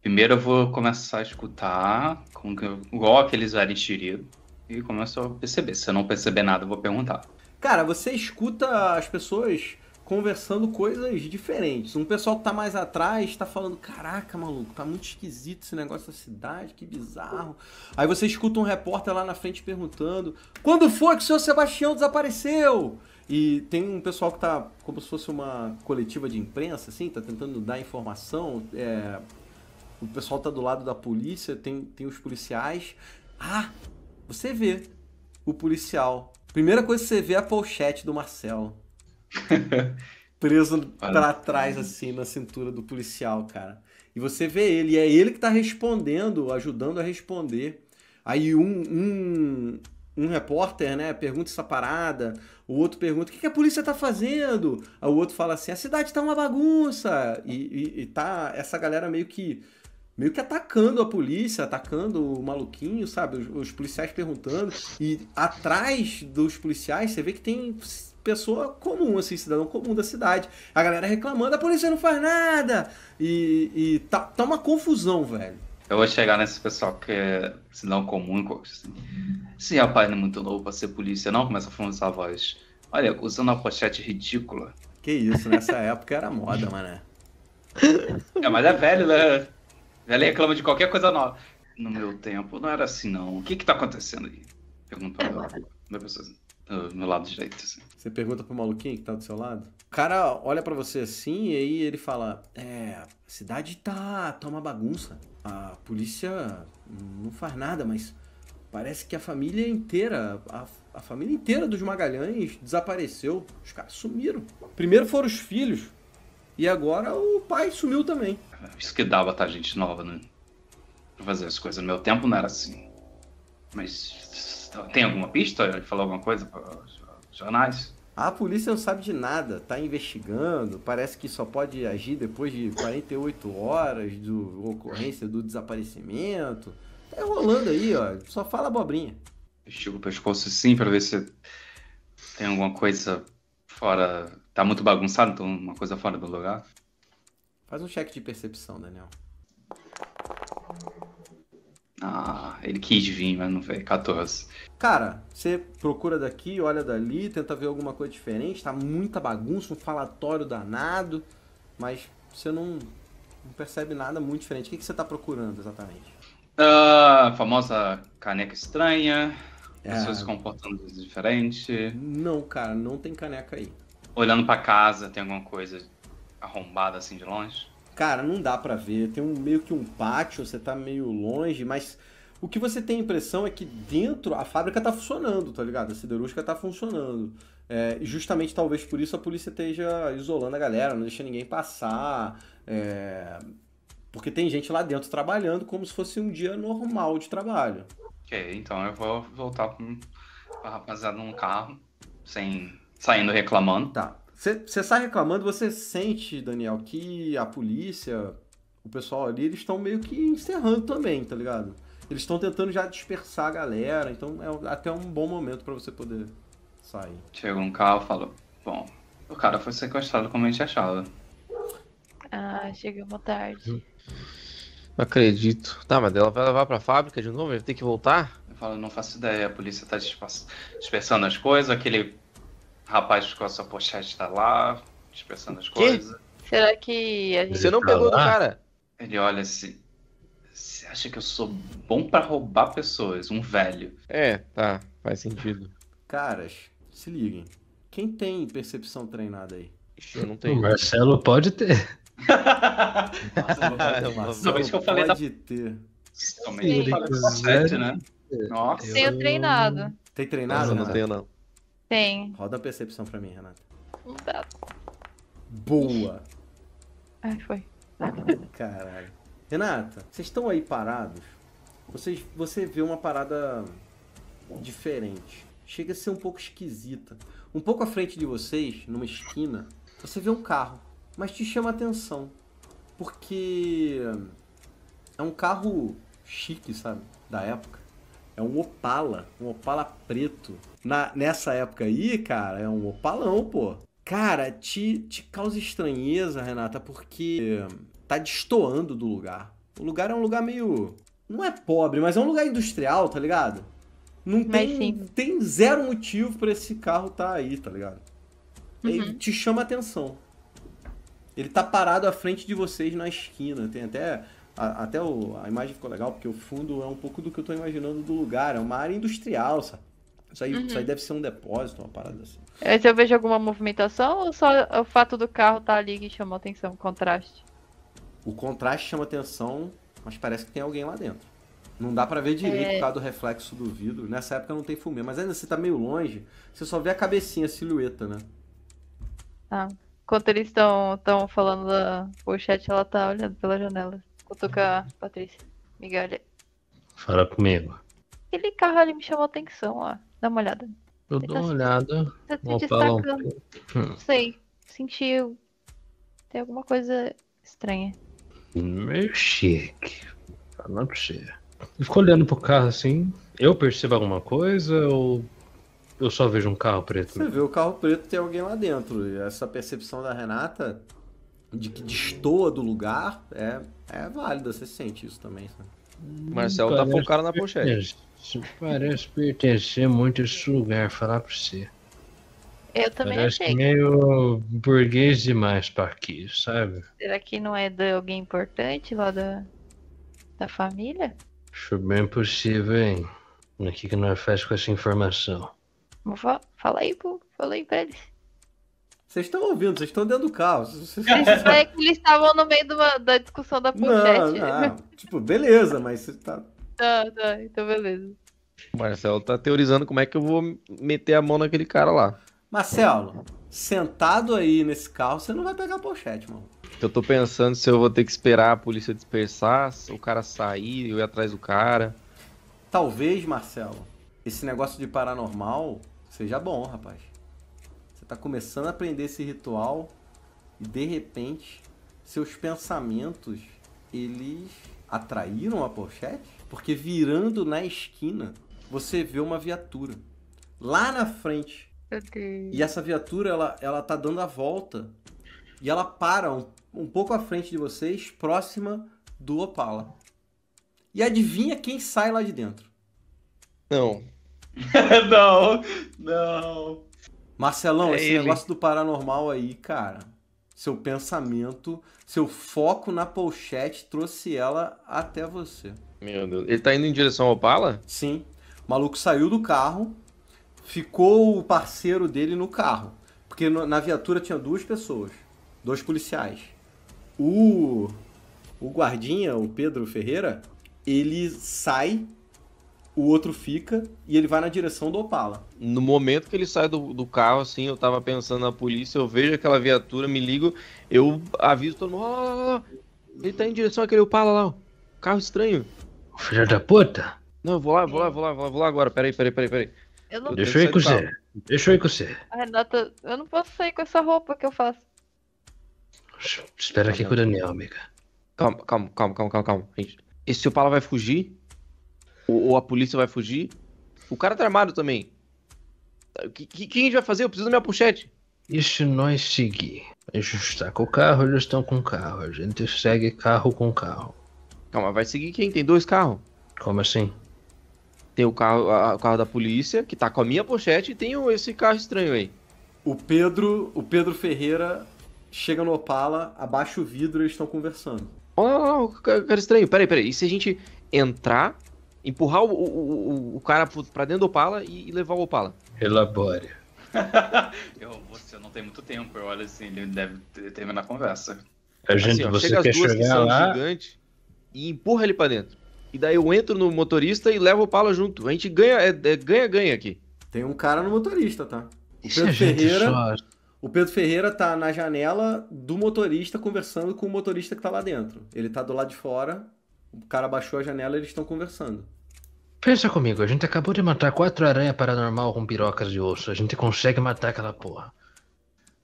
Primeiro eu vou começar a escutar, como que igual aqueles aristirido, e começo a perceber. Se eu não perceber nada, eu vou perguntar. Cara, você escuta as pessoas conversando coisas diferentes. Um pessoal que tá mais atrás tá falando: Caraca, maluco, tá muito esquisito esse negócio da cidade, que bizarro. Aí você escuta um repórter lá na frente perguntando: Quando foi que o senhor Sebastião desapareceu? E tem um pessoal que está como se fosse uma coletiva de imprensa, assim, está tentando dar informação. É, o pessoal está do lado da polícia, tem, tem os policiais. Ah, você vê o policial. Primeira coisa que você vê é a pochete do Marcelo. [laughs] preso para trás, assim, na cintura do policial, cara. E você vê ele, e é ele que está respondendo, ajudando a responder. Aí um, um, um repórter, né, pergunta essa parada, o outro pergunta o que, que a polícia tá fazendo, o outro fala assim, a cidade tá uma bagunça, e, e, e, tá essa galera meio que meio que atacando a polícia, atacando o maluquinho, sabe, os, os policiais perguntando, e atrás dos policiais você vê que tem pessoa comum, assim, cidadão comum da cidade. A galera reclamando, a polícia não faz nada. E, e tá, tá uma confusão, velho. Eu vou chegar nesse pessoal que é se assim, não comunicam. Assim. Se a página é muito novo pra ser polícia, não começa a forçar a voz. Olha, usando uma pochete ridícula. Que isso, nessa época era moda, mané. É, mas é velho, né? Velho reclama de qualquer coisa nova. No meu tempo não era assim, não. O que que tá acontecendo aí? Perguntou é, a pessoa assim do meu lado direito. Assim. Você pergunta pro maluquinho que tá do seu lado? O cara olha para você assim e aí ele fala: É, a cidade tá, tá uma bagunça. A polícia não faz nada, mas parece que a família inteira, a, a família inteira dos Magalhães desapareceu. Os caras sumiram. Primeiro foram os filhos e agora o pai sumiu também. Isso que dava, tá? Gente nova, né? Pra fazer as coisas. No meu tempo não era assim. Mas tem alguma pista? Ele falou alguma coisa para os jornais? A polícia não sabe de nada, tá investigando, parece que só pode agir depois de 48 horas do ocorrência do desaparecimento. Tá rolando aí, ó, só fala abobrinha. Estica o pescoço sim para ver se tem alguma coisa fora. Tá muito bagunçado, então uma coisa fora do lugar. Faz um cheque de percepção, Daniel. Ah, ele quis vir, mas não veio. 14. Cara, você procura daqui, olha dali, tenta ver alguma coisa diferente. Tá muita bagunça, um falatório danado, mas você não, não percebe nada muito diferente. O que, que você tá procurando exatamente? A uh, famosa caneca estranha, é... pessoas se comportando diferente. Não, cara, não tem caneca aí. Olhando para casa, tem alguma coisa arrombada assim de longe? cara, não dá para ver. Tem um, meio que um pátio, você tá meio longe, mas o que você tem a impressão é que dentro a fábrica tá funcionando, tá ligado? A siderúrgica tá funcionando. É, justamente talvez por isso a polícia esteja isolando a galera, não deixa ninguém passar. É, porque tem gente lá dentro trabalhando como se fosse um dia normal de trabalho. Ok, então eu vou voltar com a rapaziada num carro, sem saindo reclamando. Tá. Você sai reclamando, você sente, Daniel, que a polícia, o pessoal ali, eles estão meio que encerrando também, tá ligado? Eles estão tentando já dispersar a galera, então é até um bom momento para você poder sair. Chega um carro e Bom, o cara foi sequestrado como a gente achava. Ah, chegamos tarde. Hum. Não acredito. Tá, mas ela vai levar pra fábrica de novo? Vai ter que voltar? Eu falo, não faço ideia. A polícia tá dispersando as coisas, aquele rapaz com essa pochete tá lá, expressando as que? coisas. Será que a gente. Você não tá pegou lá? do cara? Ele olha assim. Você acha que eu sou bom para roubar pessoas? Um velho. É, tá. Faz sentido. Caras, se liguem. Quem tem percepção treinada aí? Eu não tenho. O Marcelo pode ter. Somente [laughs] que eu falei pode da... ter. Também. que eu falei 7, né? É. Nossa. Tenho treinado. Tem treinado? eu não né? tenho, não. Tem. Roda a percepção pra mim, Renata. Um tá. dado. Boa! Ai, foi. Caralho. Renata, vocês estão aí parados. Vocês, você vê uma parada diferente. Chega a ser um pouco esquisita. Um pouco à frente de vocês, numa esquina, você vê um carro. Mas te chama a atenção. Porque é um carro chique, sabe? Da época. É um Opala. Um Opala preto na, nessa época aí, cara, é um opalão, pô. Cara, te, te causa estranheza, Renata, porque tá destoando do lugar. O lugar é um lugar meio. Não é pobre, mas é um lugar industrial, tá ligado? Não tem, tem zero motivo para esse carro tá aí, tá ligado? Uhum. Ele te chama atenção. Ele tá parado à frente de vocês na esquina. Tem até. A, até o, a imagem ficou legal, porque o fundo é um pouco do que eu tô imaginando do lugar. É uma área industrial, sabe? Isso aí, uhum. isso aí deve ser um depósito, uma parada assim. Mas é, eu vejo alguma movimentação ou só o fato do carro estar tá ali que chamou atenção, o contraste? O contraste chama atenção, mas parece que tem alguém lá dentro. Não dá para ver direito é... por causa do reflexo do vidro. Nessa época não tem fumê, mas ainda você tá meio longe, você só vê a cabecinha, a silhueta, né? Ah, enquanto eles estão tão falando da pochete, ela tá olhando pela janela. com a Patrícia. Miguel. Fala comigo. Aquele carro ali me chamou atenção, ó. Dá uma olhada. Eu dou tá uma olhada. Tá se destacando. Não sei. Sentiu. Tem alguma coisa estranha. Meio chique. Ah, não precisa. Ficou olhando pro carro assim. Eu percebo alguma coisa ou eu só vejo um carro preto? Você vê o carro preto tem alguém lá dentro. Essa percepção da Renata de que destoa do lugar é, é válida. Você sente isso também, sabe? Marcel tá com o cara na é pochete. Você parece pertencer muito a esse lugar, falar pra você. Eu também Parece achei. meio burguês demais pra aqui, sabe? Será que não é de alguém importante lá da, da família? Acho bem possível, hein? O que, que nós faz com essa informação? Vou Fala aí, pô. Fala aí pra eles. Vocês estão ouvindo, vocês estão dentro do carro. Vocês... É que eles estavam no meio de uma- da discussão da não, né? não. Tipo, beleza, mas você tá, Tá, tá, então beleza. Marcelo tá teorizando como é que eu vou meter a mão naquele cara lá. Marcelo, sentado aí nesse carro, você não vai pegar a pochete, mano. Eu tô pensando se eu vou ter que esperar a polícia dispersar, o cara sair, eu ir atrás do cara. Talvez, Marcelo, esse negócio de paranormal seja bom, rapaz. Você tá começando a aprender esse ritual e de repente seus pensamentos eles atraíram a pochete? Porque virando na esquina, você vê uma viatura. Lá na frente. E essa viatura, ela, ela tá dando a volta. E ela para um, um pouco à frente de vocês, próxima do Opala. E adivinha quem sai lá de dentro? Não. [laughs] não, não. Marcelão, é esse ele. negócio do paranormal aí, cara. Seu pensamento, seu foco na pochete trouxe ela até você. Meu Deus. Ele tá indo em direção ao Opala? Sim. O maluco saiu do carro, ficou o parceiro dele no carro. Porque na viatura tinha duas pessoas, dois policiais. O, o guardinha, o Pedro Ferreira, ele sai, o outro fica e ele vai na direção do Opala. No momento que ele sai do, do carro, assim, eu tava pensando na polícia, eu vejo aquela viatura, me ligo, eu aviso todo mundo, ó, oh, ele tá em direção àquele Opala lá, ó. carro estranho. Filha da puta? Não, vou lá, vou lá, vou lá, vou lá, vou lá agora. Peraí, peraí, peraí, peraí. Eu não... Deixa eu ir com você. Deixa eu ir com você. A Renata, eu não posso sair com essa roupa que eu faço. Espera aqui com o Daniel, amiga. Calma, calma, calma, calma, calma, calma. Esse seu palo Pala vai fugir? Ou, ou, a polícia vai fugir? O cara tá armado também. O que, que, que a gente vai fazer? Eu preciso da minha pochete. E se nós seguir? A gente está com o carro, eles estão com o carro. A gente segue carro com carro. Calma, vai seguir quem? Tem dois carros? Como assim? Tem o carro, a, o carro da polícia, que tá com a minha pochete, e tem o, esse carro estranho aí. O Pedro, o Pedro Ferreira chega no Opala, abaixa o vidro e eles estão conversando. Olha lá, o cara estranho. Peraí, peraí. E se a gente entrar, empurrar o, o, o, o cara pra dentro do Opala e, e levar o Opala? Elabore. [laughs] eu, você não tem muito tempo. Eu olho assim, ele deve terminar a conversa. A gente, assim, ó, você quer chegar que lá e empurra ele para dentro. E daí eu entro no motorista e levo o Pala junto. A gente ganha, é, é ganha, ganha aqui. Tem um cara no motorista, tá? O Pedro Ferreira. O Pedro Ferreira tá na janela do motorista conversando com o motorista que tá lá dentro. Ele tá do lado de fora, o cara baixou a janela e eles estão conversando. Pensa comigo, a gente acabou de matar quatro aranhas paranormal com pirocas de osso. A gente consegue matar aquela porra.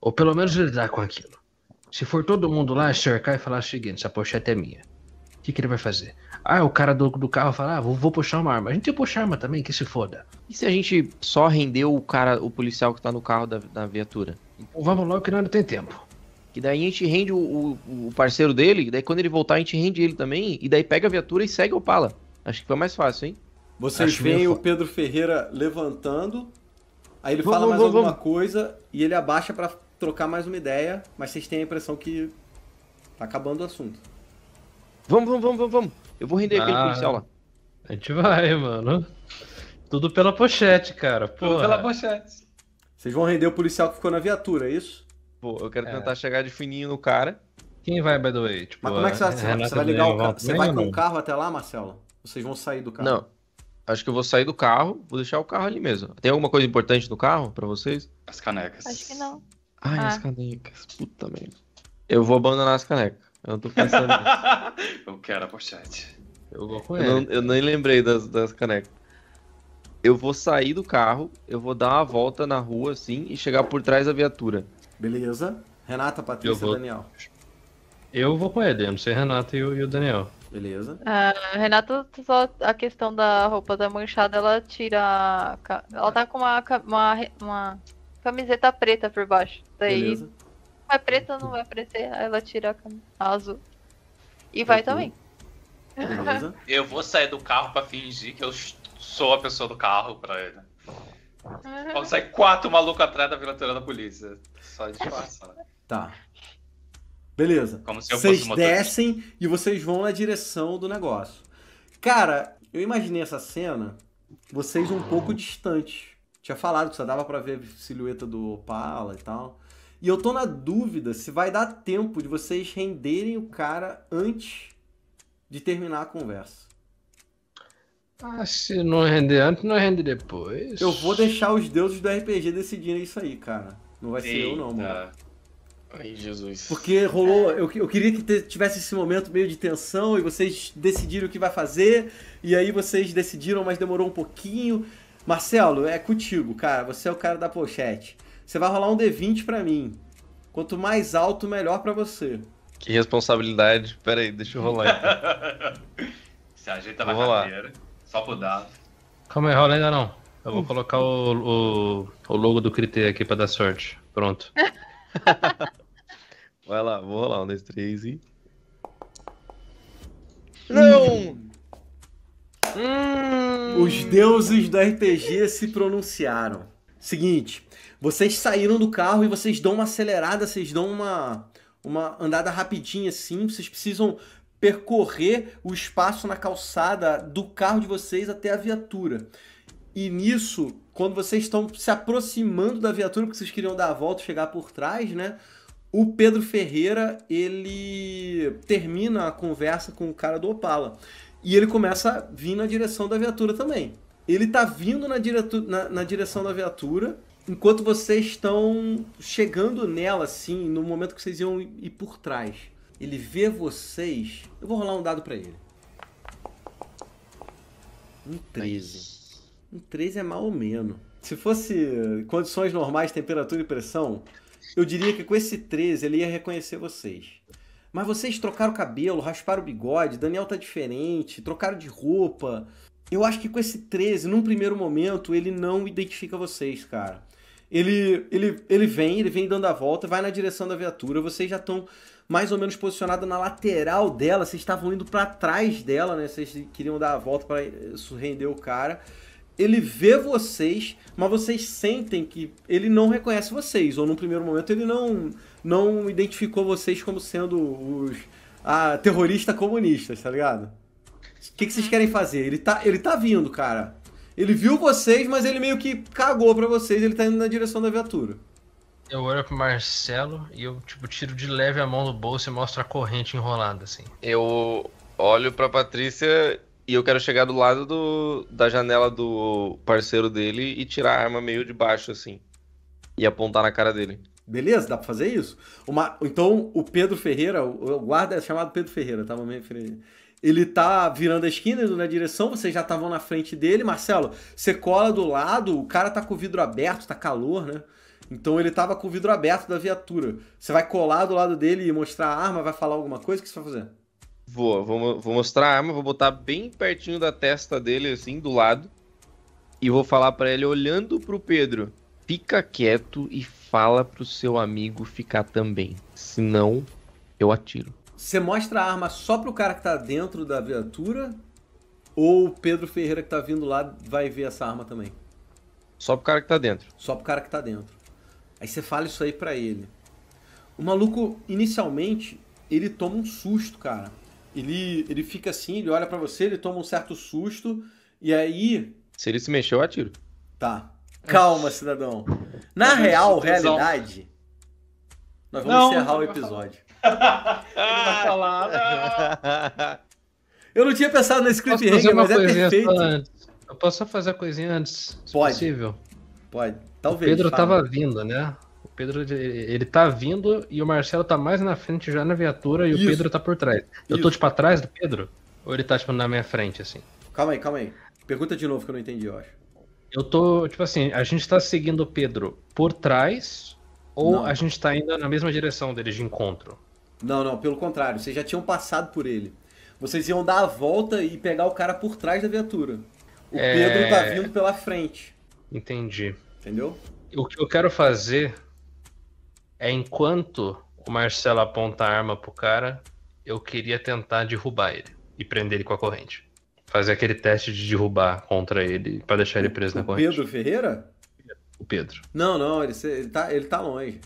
Ou pelo menos lidar com aquilo. Se for todo mundo lá cercar e falar o seguinte, essa pochete é minha. O que, que ele vai fazer? Ah, o cara do, do carro fala, ah, vou, vou puxar uma arma. A gente tem que puxar arma também, que se foda. E se a gente só rendeu o cara, o policial que tá no carro da, da viatura? Então, vamos logo que não tem tempo. Que daí a gente rende o, o, o parceiro dele, daí quando ele voltar a gente rende ele também, e daí pega a viatura e segue o Pala. Acho que foi mais fácil, hein? Vocês veem o Pedro Ferreira levantando, aí ele vamos, fala mais vamos, alguma vamos. coisa e ele abaixa para trocar mais uma ideia, mas vocês têm a impressão que tá acabando o assunto. Vamos, vamos, vamos, vamos, vamos. Eu vou render ah, aquele policial lá. A gente vai, mano. Tudo pela pochete, cara. Porra. Tudo pela pochete. Vocês vão render o policial que ficou na viatura, é isso? Pô, eu quero é. tentar chegar de fininho no cara. Quem vai, by the way? Tipo, Mas como é que você, vai, você, você vai ligar o carro? Você vai com o carro até lá, Marcelo? Vocês vão sair do carro? Não. Acho que eu vou sair do carro, vou deixar o carro ali mesmo. Tem alguma coisa importante no carro para vocês? As canecas. Acho que não. Ai, ah. as canecas. Puta merda. Eu vou abandonar as canecas. Eu não tô pensando nisso. [laughs] eu quero a pochete. Eu vou com ela. não, eu nem lembrei das, das canecas. Eu vou sair do carro, eu vou dar uma volta na rua assim e chegar por trás da viatura. Beleza. Renata, Patrícia, e vou... Daniel. Eu vou com ele, não sei Renata e o, e o Daniel. Beleza. Uh, Renata, só a questão da roupa da manchada, ela tira. Ela tá com uma, uma, uma camiseta preta por baixo. Daí Beleza. Vai é preta, não vai aparecer. Aí ela tira a camisa azul. E vai uhum. também. Beleza. [laughs] Eu vou sair do carro pra fingir que eu sou a pessoa do carro pra ele. Vamos uhum. sair quatro malucos atrás da viatura da polícia. Só disfarça. Né? Tá. Beleza. Como se eu vocês fosse descem e vocês vão na direção do negócio. Cara, eu imaginei essa cena, vocês um pouco distantes. Tinha falado que só dava para ver a silhueta do Opala e tal. E eu tô na dúvida se vai dar tempo de vocês renderem o cara antes de terminar a conversa. Ah, se não render antes, não render depois. Eu vou deixar os deuses do RPG decidirem isso aí, cara. Não vai Eita. ser eu, não, mano. Ai, Jesus. Porque rolou. Eu, eu queria que tivesse esse momento meio de tensão e vocês decidiram o que vai fazer. E aí vocês decidiram, mas demorou um pouquinho. Marcelo, é contigo, cara. Você é o cara da pochete. Você vai rolar um D20 para mim. Quanto mais alto, melhor para você. Que responsabilidade. Pera aí, deixa eu rolar. Então. [laughs] Se ajeita vou na rolar. cadeira. Só pro dado. Calma aí, rola ainda não. Eu vou colocar o, o, o logo do Criter aqui pra dar sorte. Pronto. [laughs] vai lá, vou rolar. Um, dois, três e. Não! Hum. Os deuses do RPG se pronunciaram. Seguinte, vocês saíram do carro e vocês dão uma acelerada, vocês dão uma, uma andada rapidinha assim, vocês precisam percorrer o espaço na calçada do carro de vocês até a viatura. E nisso, quando vocês estão se aproximando da viatura, porque vocês queriam dar a volta, chegar por trás, né? O Pedro Ferreira, ele termina a conversa com o cara do Opala. E ele começa a vir na direção da viatura também. Ele tá vindo na, direto, na, na direção da viatura, enquanto vocês estão chegando nela, assim, no momento que vocês iam ir por trás. Ele vê vocês. Eu vou rolar um dado para ele. Um 13. Um 13 é mal ou menos. Se fosse condições normais, temperatura e pressão, eu diria que com esse 13 ele ia reconhecer vocês. Mas vocês trocaram o cabelo, rasparam o bigode, Daniel tá diferente, trocaram de roupa. Eu acho que com esse 13, num primeiro momento, ele não identifica vocês, cara. Ele, ele, ele vem, ele vem dando a volta, vai na direção da viatura, vocês já estão mais ou menos posicionados na lateral dela, vocês estavam indo para trás dela, né? Vocês queriam dar a volta para surrender eh, o cara. Ele vê vocês, mas vocês sentem que ele não reconhece vocês, ou no primeiro momento ele não, não identificou vocês como sendo os a terroristas comunistas, tá ligado? O que, que vocês uhum. querem fazer? Ele tá, ele tá vindo, cara. Ele viu vocês, mas ele meio que cagou pra vocês, ele tá indo na direção da viatura. Eu olho pro Marcelo e eu, tipo, tiro de leve a mão do bolso e mostro a corrente enrolada, assim. Eu olho pra Patrícia e eu quero chegar do lado do, da janela do parceiro dele e tirar a arma meio de baixo, assim. E apontar na cara dele. Beleza, dá pra fazer isso? Uma, então, o Pedro Ferreira, o, o guarda é chamado Pedro Ferreira, tava tá? meio referência ele tá virando a esquina indo na direção, vocês já estavam na frente dele, Marcelo, você cola do lado, o cara tá com o vidro aberto, tá calor, né? Então ele tava com o vidro aberto da viatura. Você vai colar do lado dele e mostrar a arma, vai falar alguma coisa? O que você vai fazer? Vou, vou, vou mostrar a arma, vou botar bem pertinho da testa dele, assim, do lado. E vou falar para ele, olhando pro Pedro: fica quieto e fala pro seu amigo ficar também. Senão, eu atiro. Você mostra a arma só pro cara que tá dentro da viatura? Ou o Pedro Ferreira que tá vindo lá vai ver essa arma também? Só pro cara que tá dentro. Só pro cara que tá dentro. Aí você fala isso aí pra ele. O maluco, inicialmente, ele toma um susto, cara. Ele, ele fica assim, ele olha para você, ele toma um certo susto, e aí. Se ele se mexeu, eu atiro. Tá. Calma, cidadão. Na real, realidade. Nós vamos não, encerrar o episódio. Ah. falar. Ah. [laughs] Eu não tinha pensado nesse cliffhanger, mas é perfeito. Eu posso só fazer a coisinha antes? Pode. Possível. Pode. Talvez. O Pedro fala. tava vindo, né? O Pedro, ele tá vindo e o Marcelo tá mais na frente já na viatura e Isso. o Pedro tá por trás. Eu Isso. tô, tipo, atrás do Pedro? Ou ele tá, tipo, na minha frente, assim? Calma aí, calma aí. Pergunta de novo que eu não entendi, eu acho. Eu tô, tipo assim, a gente tá seguindo o Pedro por trás ou não. a gente tá indo na mesma direção dele de encontro? Não, não, pelo contrário, vocês já tinham passado por ele. Vocês iam dar a volta e pegar o cara por trás da viatura. O é... Pedro tá vindo pela frente. Entendi. Entendeu? O que eu quero fazer é enquanto o Marcelo aponta a arma pro cara, eu queria tentar derrubar ele e prender ele com a corrente. Fazer aquele teste de derrubar contra ele para deixar ele preso o na corrente. Pedro Ferreira? O Pedro. Não, não, ele, ele, tá, ele tá longe.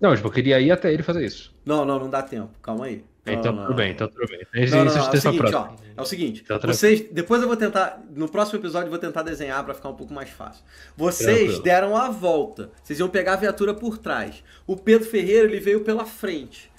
Não, tipo, eu queria ir até ele fazer isso. Não, não, não dá tempo. Calma aí. então, não, tudo bem, então tudo bem. Então não, não, é, o seguinte, ó, é o seguinte, então, vocês, depois eu vou tentar, no próximo episódio eu vou tentar desenhar para ficar um pouco mais fácil. Vocês deram a volta, vocês iam pegar a viatura por trás. O Pedro Ferreira, ele veio pela frente.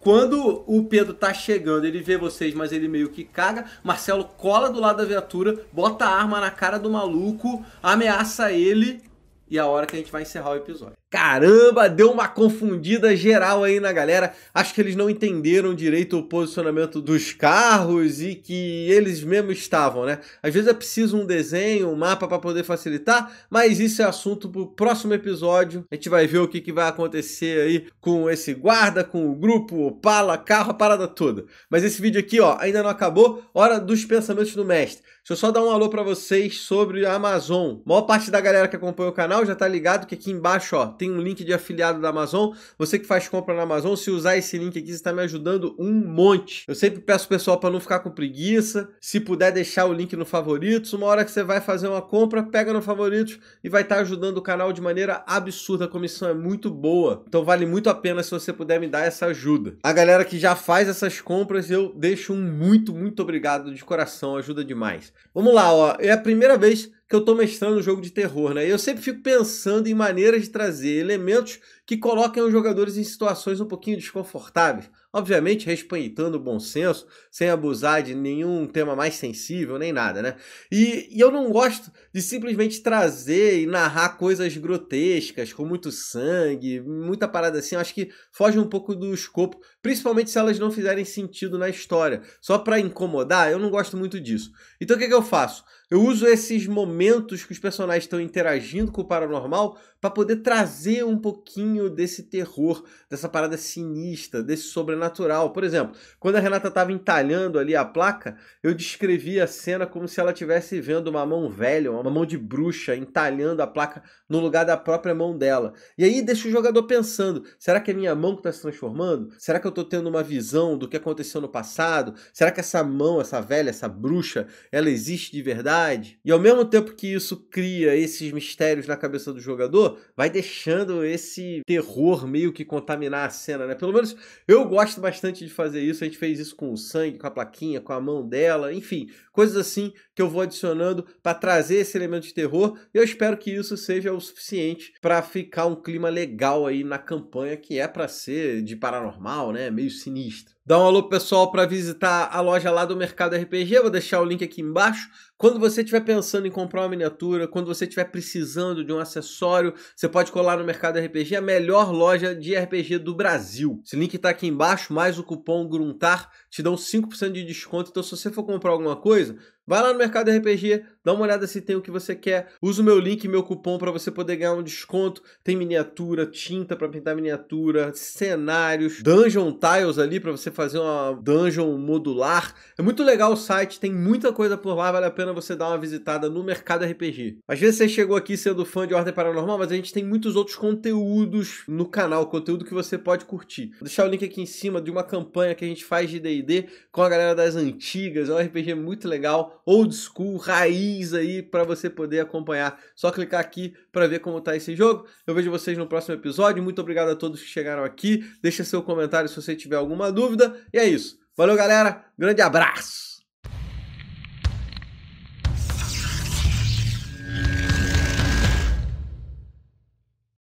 Quando o Pedro tá chegando, ele vê vocês, mas ele meio que caga. Marcelo cola do lado da viatura, bota a arma na cara do maluco, ameaça ele. E é a hora que a gente vai encerrar o episódio. Caramba, deu uma confundida geral aí na galera. Acho que eles não entenderam direito o posicionamento dos carros e que eles mesmos estavam, né? Às vezes é preciso um desenho, um mapa para poder facilitar, mas isso é assunto para o próximo episódio. A gente vai ver o que, que vai acontecer aí com esse guarda, com o grupo, o pala, carro, a parada toda. Mas esse vídeo aqui, ó, ainda não acabou. Hora dos pensamentos do mestre. Deixa eu só dar um alô para vocês sobre a Amazon. A maior parte da galera que acompanha o canal já tá ligado que aqui embaixo, ó, tem um link de afiliado da Amazon. Você que faz compra na Amazon, se usar esse link aqui, você está me ajudando um monte. Eu sempre peço pessoal para não ficar com preguiça. Se puder deixar o link no favoritos, uma hora que você vai fazer uma compra, pega no favoritos e vai estar tá ajudando o canal de maneira absurda. A comissão é muito boa. Então vale muito a pena se você puder me dar essa ajuda. A galera que já faz essas compras, eu deixo um muito, muito obrigado de coração. Ajuda demais. Vamos lá, ó. É a primeira vez que eu estou mestrando um jogo de terror, né? Eu sempre fico pensando em maneiras de trazer elementos que coloquem os jogadores em situações um pouquinho desconfortáveis. Obviamente, respeitando o bom senso, sem abusar de nenhum tema mais sensível, nem nada, né? E, e eu não gosto de simplesmente trazer e narrar coisas grotescas, com muito sangue, muita parada assim. Eu acho que foge um pouco do escopo, principalmente se elas não fizerem sentido na história. Só para incomodar, eu não gosto muito disso. Então o que, é que eu faço? Eu uso esses momentos que os personagens estão interagindo com o paranormal para poder trazer um pouquinho desse terror, dessa parada sinistra, desse sobrenatural. Por exemplo, quando a Renata estava entalhando ali a placa, eu descrevi a cena como se ela estivesse vendo uma mão velha, uma mão de bruxa, entalhando a placa no lugar da própria mão dela. E aí deixa o jogador pensando: será que é minha mão que está se transformando? Será que eu estou tendo uma visão do que aconteceu no passado? Será que essa mão, essa velha, essa bruxa, ela existe de verdade? E ao mesmo tempo que isso cria esses mistérios na cabeça do jogador, vai deixando esse terror meio que contaminar a cena, né? Pelo menos eu gosto bastante de fazer isso. A gente fez isso com o sangue, com a plaquinha, com a mão dela, enfim, coisas assim que eu vou adicionando para trazer esse elemento de terror. E eu espero que isso seja o suficiente para ficar um clima legal aí na campanha que é para ser de paranormal, né? Meio sinistro. Dá um alô pessoal para visitar a loja lá do Mercado RPG, vou deixar o link aqui embaixo. Quando você estiver pensando em comprar uma miniatura, quando você estiver precisando de um acessório, você pode colar no Mercado RPG, a melhor loja de RPG do Brasil. Esse link está aqui embaixo, mais o cupom GRUNTAR, te dão 5% de desconto. Então se você for comprar alguma coisa, Vai lá no Mercado RPG, dá uma olhada se tem o que você quer. Usa o meu link, meu cupom para você poder ganhar um desconto. Tem miniatura, tinta para pintar miniatura, cenários, dungeon tiles ali para você fazer uma dungeon modular. É muito legal o site, tem muita coisa por lá, vale a pena você dar uma visitada no Mercado RPG. Às vezes você chegou aqui sendo fã de Ordem Paranormal, mas a gente tem muitos outros conteúdos no canal, conteúdo que você pode curtir. Vou deixar o link aqui em cima de uma campanha que a gente faz de D&D com a galera das antigas, é um RPG muito legal old school, raiz aí, para você poder acompanhar. Só clicar aqui para ver como tá esse jogo. Eu vejo vocês no próximo episódio. Muito obrigado a todos que chegaram aqui. Deixa seu comentário se você tiver alguma dúvida. E é isso. Valeu, galera. Grande abraço.